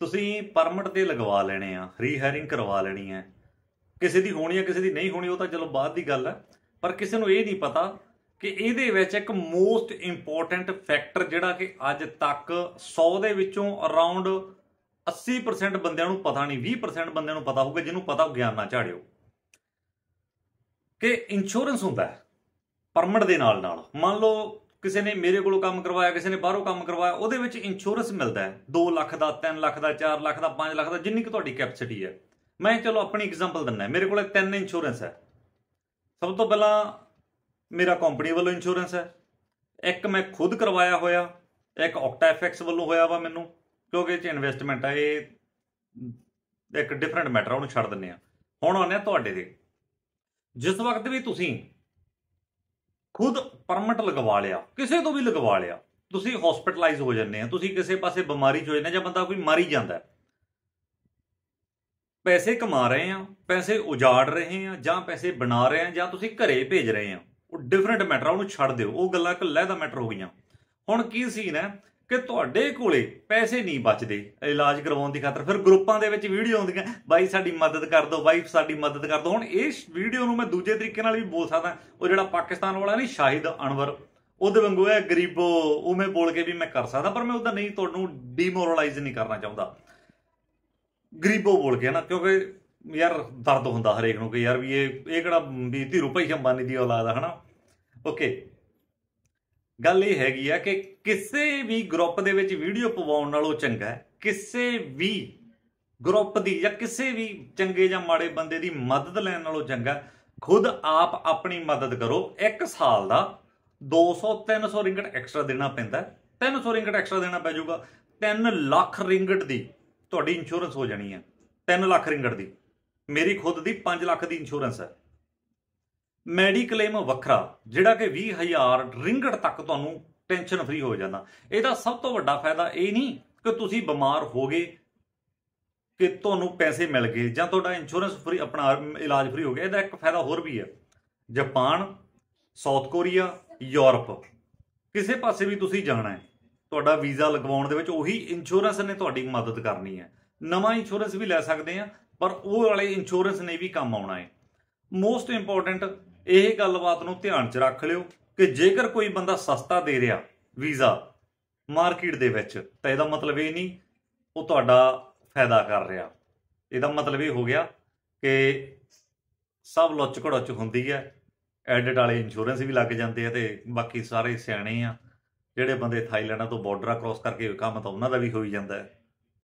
ਤੁਸੀਂ ਪਰਮਿਟ ਤੇ ਲਗਵਾ ਲੈਣੇ ਆ ਰੀਹਾਇਰਿੰਗ ਕਰਵਾ ਲੈਣੀ ਹੈ ਕਿਸੇ ਦੀ ਹੋਣੀ ਆ ਕਿਸੇ ਦੀ ਨਹੀਂ ਹੋਣੀ ਉਹ ਤਾਂ ਚਲੋ ਬਾਅਦ ਦੀ ਗੱਲ ਹੈ ਪਰ ਕਿਸੇ ਨੂੰ ਇਹ ਨਹੀਂ ਪਤਾ ਕਿ ਇਹਦੇ ਵਿੱਚ ਇੱਕ ਮੋਸਟ ਇੰਪੋਰਟੈਂਟ ਫੈਕਟਰ ਜਿਹੜਾ ਕਿ ਅੱਜ ਤੱਕ 100 ਦੇ ਵਿੱਚੋਂ ਅਰਾਊਂਡ 80% ਬੰਦਿਆਂ ਨੂੰ ਪਤਾ ਨਹੀਂ 20% ਬੰਦਿਆਂ ਨੂੰ ਪਤਾ ਹੋਊਗਾ ਜਿਹਨੂੰ ਪਤਾ ਹੋ ਗਿਆ ਨਾ ਝਾੜਿਓ ਕਿ ਇੰਸ਼ੋਰੈਂਸ ਹੁੰਦਾ ਹੈ ਪਰਮਿਟ ਦੇ ਨਾਲ ਨਾਲ ਮੰਨ ਲਓ ਕਿਸੇ ਨੇ ਮੇਰੇ ਕੋਲੋਂ ਕੰਮ ਕਰਵਾਇਆ ਕਿਸੇ ਨੇ ਬਾਹਰੋਂ ਕੰਮ ਕਰਵਾਇਆ ਉਹਦੇ ਵਿੱਚ ਇੰਸ਼ੋਰੈਂਸ ਮਿਲਦਾ ਹੈ 2 ਲੱਖ ਦਾ 3 ਲੱਖ ਦਾ 4 ਲੱਖ ਦਾ 5 ਲੱਖ ਦਾ ਜਿੰਨੀ ਕਿ ਤੁਹਾਡੀ ਕੈਪੈਸਿਟੀ ਹੈ ਮੈਂ ਚਲੋ ਆਪਣੀ ਐਗਜ਼ਾਮਪਲ ਦਿੰਦਾ ਮੇਰੇ ਕੋਲ ਤਿੰਨ ਇੰਸ਼ੋਰੈਂਸ ਹੈ ਸਭ ਤੋਂ ਪਹਿਲਾਂ ਮੇਰਾ ਕੰਪਨੀ ਵੱਲੋਂ ਇੰਸ਼ੋਰੈਂਸ ਹੈ ਇੱਕ ਮੈਂ ਖੁਦ ਕਰਵਾਇਆ ਹੋਇਆ ਇੱਕ ਆਕਟਾ ਐਫਐਕਸ ਵੱਲੋਂ ਹੋਇਆ ਵਾ ਮੈਨੂੰ ਕਿਉਂਕਿ ਇਹ ਚ ਇਨਵੈਸਟਮੈਂਟ ਹੈ ਇਹ ਇੱਕ ਡਿਫਰੈਂਟ ਮੈਟਰ ਉਹਨੂੰ ਛੱਡ ਦਿੰਨੇ ਆ ਹੁਣ ਆਉਂਦੇ ਆ ਤੁਹਾਡੇ ਦੇ ਜਿਸ ਵਕਤ ਵੀ ਤੁਸੀਂ ਖੁਦ ਪਰਮਿਟ ਲਗਵਾ ਲਿਆ ਕਿਸੇ ਤੋਂ ਵੀ ਲਗਵਾ ਲਿਆ ਤੁਸੀਂ ਹਸਪੀਟਲਾਈਜ਼ ਹੋ ਜਾਂਦੇ ਆ ਤੁਸੀਂ ਕਿਸੇ ਪਾਸੇ ਬਿਮਾਰੀ ਚ ਹੋ ਜਾਂਦੇ ਜਾਂ ਬੰਦਾ ਕੋਈ ਮਰ ਹੀ ਜਾਂਦਾ ਪੈਸੇ ਕਮਾ ਰਹੇ ਆ ਪੈਸੇ ਉਜਾੜ ਰਹੇ ਆ ਜਾਂ ਪੈਸੇ ਬਣਾ ਰਹੇ ਆ ਜਾਂ ਤੁਸੀਂ ਘਰੇ ਭੇਜ ਰਹੇ ਆ ਉਹ ਡਿਫਰੈਂਟ ਮੈਟਰ ਆ ਉਹਨੂੰ ਛੱਡ ਦਿਓ ਉਹ ਗੱਲਾਂ ਇੱਕ ਲਹਿਦਾ ਮੈਟਰ ਹੋ ਗਈਆਂ ਹੁਣ ਕੀ ਸੀਨ ਹੈ ਕਿ ਤੁਹਾਡੇ ਕੋਲੇ ਪੈਸੇ ਨਹੀਂ ਬਚਦੇ ਇਲਾਜ ਕਰਵਾਉਣ ਦੀ ਖਾਤਰ ਫਿਰ ਗਰੁੱਪਾਂ ਦੇ ਵਿੱਚ ਵੀਡੀਓ ਆਉਂਦੀਆਂ ਬਾਈ ਸਾਡੀ ਮਦਦ ਕਰ ਦਿਓ ਬਾਈ ਸਾਡੀ ਮਦਦ ਕਰ ਦਿਓ ਹੁਣ ਇਸ ਵੀਡੀਓ ਨੂੰ ਮੈਂ ਦੂਜੇ ਤਰੀਕੇ ਨਾਲ ਵੀ ਬੋਲ ਸਕਦਾ ਉਹ ਜਿਹੜਾ ਪਾਕਿਸਤਾਨ ਵਾਲਾ ਨਹੀਂ ਸ਼ਾਹਿਦ ਅਨਵਰ ਉਹਦੇ ਵਾਂਗੂ ਹੈ ਗਰੀਬੋ ਉਵੇਂ ਬੋਲ ਕੇ ਵੀ ਮੈਂ ਕਰ ਸਕਦਾ ਪਰ ਮੈਂ ਉਹਦਾ ਨਹੀਂ ਤੁਹਾਨੂੰ ਡੀਮੋਰਲਾਈਜ਼ ਨਹੀਂ ਕਰਨਾ ਚਾਹੁੰਦਾ ਗਰੀਬੋ ਬੋਲ ਕੇ ਨਾ ਕਿਉਂਕਿ ਯਾਰ ਦਰਦ ਹੁੰਦਾ ਹਰੇਕ ਨੂੰ ਕਿ ਯਾਰ ਵੀ ਇਹ ਇਹ ਕਿਹੜਾ ਵੀ ਰੁਪਏ ਭਾਈ ਅੰਬਾਨੀ ਦੀ ਔਲਾਦ ਹੈ ਹਨਾ ਓਕੇ ਗੱਲ ਇਹ ਹੈਗੀ ਆ ਕਿ ਕਿਸੇ ਵੀ ਗਰੁੱਪ ਦੇ ਵਿੱਚ ਵੀਡੀਓ ਪਵਾਉਣ ਨਾਲੋਂ ਚੰਗਾ ਕਿਸੇ ਵੀ ਗਰੁੱਪ ਦੀ ਜਾਂ ਕਿਸੇ ਵੀ ਚੰਗੇ ਜਾਂ ਮਾੜੇ ਬੰਦੇ ਦੀ ਮਦਦ ਲੈਣ ਨਾਲੋਂ ਚੰਗਾ ਖੁਦ ਆਪ ਆਪਣੀ ਮਦਦ ਕਰੋ ਇੱਕ ਸਾਲ ਦਾ 200 300 ਰਿੰਗਟ ਐਕਸਟਰਾ ਦੇਣਾ ਪੈਂਦਾ 300 ਰਿੰਗਟ ਐਕਸਟਰਾ ਦੇਣਾ ਪੈ ਜਾਊਗਾ 3 ਲੱਖ ਰਿੰਗਟ ਦੀ ਤੁਹਾਡੀ ਇੰਸ਼ੋਰੈਂਸ ਹੋ ਜਾਣੀ ਹੈ 3 ਲੱਖ ਰਿੰਗਟ ਦੀ ਮੇਰੀ ਖੁਦ ਦੀ 5 ਲੱਖ ਦੀ ਇੰਸ਼ੋਰੈਂਸ ਹੈ ਮੈਡੀਕਲੇਮ ਵੱਖਰਾ ਜਿਹੜਾ ਕਿ 20000 ਰਿੰਗਟ ਤੱਕ ਤੁਹਾਨੂੰ ਟੈਨਸ਼ਨ ਫ੍ਰੀ ਹੋ ਜਾਂਦਾ ਇਹਦਾ ਸਭ ਤੋਂ ਵੱਡਾ ਫਾਇਦਾ ਇਹ ਨਹੀਂ ਕਿ ਤੁਸੀਂ ਬਿਮਾਰ ਹੋ ਗਏ ਕਿ ਤੁਹਾਨੂੰ ਪੈਸੇ ਮਿਲ ਗਏ ਜਾਂ ਤੁਹਾਡਾ ਇੰਸ਼ੋਰੈਂਸ ਫ੍ਰੀ ਆਪਣਾ ਇਲਾਜ ਫ੍ਰੀ ਹੋ ਗਿਆ ਇਹਦਾ ਇੱਕ ਫਾਇਦਾ ਹੋਰ ਵੀ ਹੈ ਜਾਪਾਨ ਸਾਊਥ ਕੋਰੀਆ ਯੂਰਪ ਕਿਸੇ ਪਾਸੇ ਵੀ ਤੁਸੀਂ ਜਾਣਾ ਹੈ ਤੁਹਾਡਾ ਵੀਜ਼ਾ ਲਗਵਾਉਣ ਦੇ ਵਿੱਚ ਉਹੀ ਇੰਸ਼ੋਰੈਂਸ ਨੇ ਤੁਹਾਡੀ ਮਦਦ ਕਰਨੀ ਹੈ ਨਵਾਂ ਇੰਸ਼ੋਰੈਂਸ ਵੀ ਲੈ ਸਕਦੇ ਆ ਪਰ ਉਹ ਵਾਲੇ ਇੰਸ਼ੋਰੈਂਸ ਨੇ ਵੀ ਕੰਮ ਆਉਣਾ ਹੈ ਮੋਸਟ ਇੰਪੋਰਟੈਂਟ ਇਹ ਗੱਲਬਾਤ ਨੂੰ ਧਿਆਨ 'ਚ ਰੱਖ ਲਿਓ ਕਿ ਜੇਕਰ ਕੋਈ ਬੰਦਾ ਸਸਤਾ ਦੇ ਰਿਹਾ ਵੀਜ਼ਾ ਮਾਰਕੀਟ ਦੇ ਵਿੱਚ ਤਾਂ ਇਹਦਾ ਮਤਲਬ ਇਹ ਨਹੀਂ ਉਹ ਤੁਹਾਡਾ ਫਾਇਦਾ ਕਰ ਰਿਹਾ ਇਹਦਾ ਮਤਲਬ ਇਹ ਹੋ ਗਿਆ ਕਿ ਸਭ ਲੁੱਚ 'ਚ ਹੁੰਦੀ ਹੈ ਐਡਿਟ ਵਾਲੇ ਇੰਸ਼ੋਰੈਂਸ ਵੀ ਲੱਗ ਜਾਂਦੇ ਆ ਤੇ ਬਾਕੀ ਸਾਰੇ ਸਿਆਣੇ ਆ ਜਿਹੜੇ ਬੰਦੇ ਥਾਈਲੈਂਡਾਂ ਤੋਂ ਬਾਰਡਰ ਕਰਾਸ ਕਰਕੇ ਕੰਮ ਤਾਂ ਉਹਨਾਂ ਦਾ ਵੀ ਹੋਈ ਜਾਂਦਾ ਹੈ